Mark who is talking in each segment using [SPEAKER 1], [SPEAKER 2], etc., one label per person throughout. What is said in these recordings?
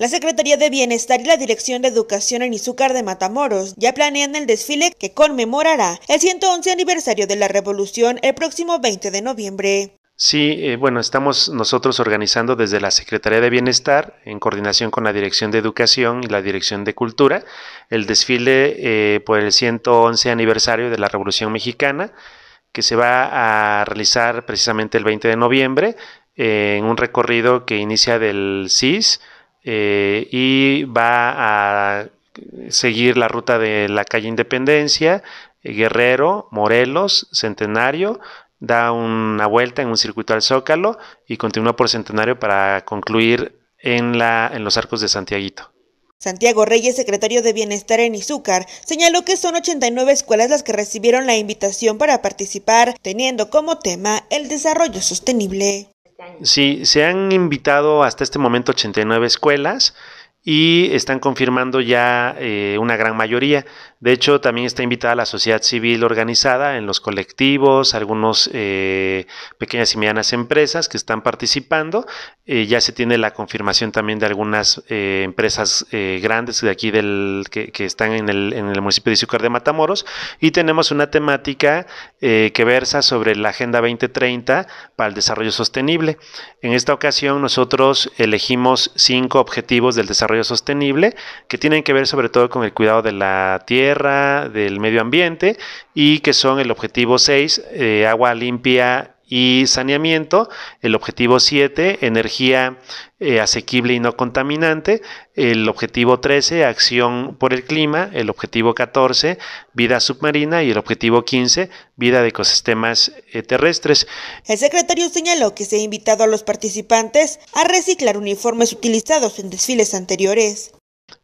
[SPEAKER 1] La Secretaría de Bienestar y la Dirección de Educación en Izúcar de Matamoros ya planean el desfile que conmemorará el 111 aniversario de la Revolución el próximo 20 de noviembre.
[SPEAKER 2] Sí, eh, bueno, estamos nosotros organizando desde la Secretaría de Bienestar, en coordinación con la Dirección de Educación y la Dirección de Cultura, el desfile eh, por el 111 aniversario de la Revolución Mexicana, que se va a realizar precisamente el 20 de noviembre, eh, en un recorrido que inicia del CIS, eh, y va a seguir la ruta de la calle Independencia, eh, Guerrero, Morelos, Centenario, da una vuelta en un circuito al Zócalo y continúa por Centenario para concluir en, en los arcos de Santiaguito.
[SPEAKER 1] Santiago Reyes, secretario de Bienestar en Izúcar, señaló que son 89 escuelas las que recibieron la invitación para participar, teniendo como tema el desarrollo sostenible.
[SPEAKER 2] Sí, se han invitado hasta este momento 89 escuelas y están confirmando ya eh, una gran mayoría. De hecho, también está invitada la sociedad civil organizada en los colectivos, algunas eh, pequeñas y medianas empresas que están participando. Eh, ya se tiene la confirmación también de algunas eh, empresas grandes de aquí del, que, están en el, municipio de Izucar de Matamoros. Y tenemos una temática que versa sobre la Agenda 2030 para el Desarrollo Sostenible. En esta ocasión nosotros elegimos cinco objetivos del desarrollo sostenible que tienen que ver sobre todo con el cuidado de la tierra, del medio ambiente y que son el objetivo 6, eh, agua limpia y saneamiento, el objetivo 7, energía eh, asequible y no contaminante, el objetivo 13, acción por el clima, el objetivo 14, vida submarina y el objetivo 15, vida de ecosistemas eh, terrestres. El secretario
[SPEAKER 1] señaló que se ha invitado a los participantes a reciclar uniformes utilizados en desfiles anteriores.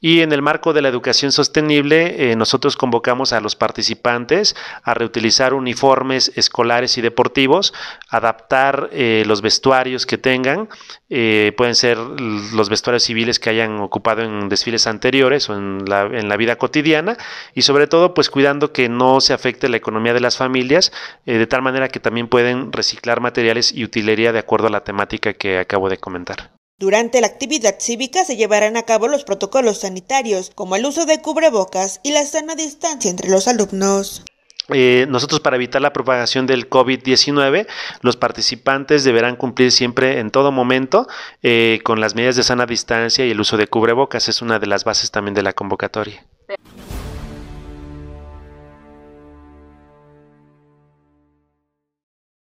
[SPEAKER 2] Y en el marco de la educación sostenible, eh, nosotros convocamos a los participantes a reutilizar uniformes escolares y deportivos, adaptar eh, los vestuarios que tengan, eh, pueden ser los vestuarios civiles que hayan ocupado en desfiles anteriores o en la, en la, vida cotidiana, y sobre todo, pues cuidando que no se afecte la economía de las familias, de tal manera que también pueden reciclar materiales y utilería de acuerdo a la temática que acabo de comentar.
[SPEAKER 1] Durante la actividad cívica se llevarán a cabo los protocolos sanitarios, como el uso de cubrebocas y la sana distancia entre los
[SPEAKER 2] alumnos. Eh, nosotros para evitar la propagación del COVID-19, los participantes deberán cumplir siempre en todo momento eh, con las medidas de sana distancia y el uso de cubrebocas. Es una de las bases también de la convocatoria.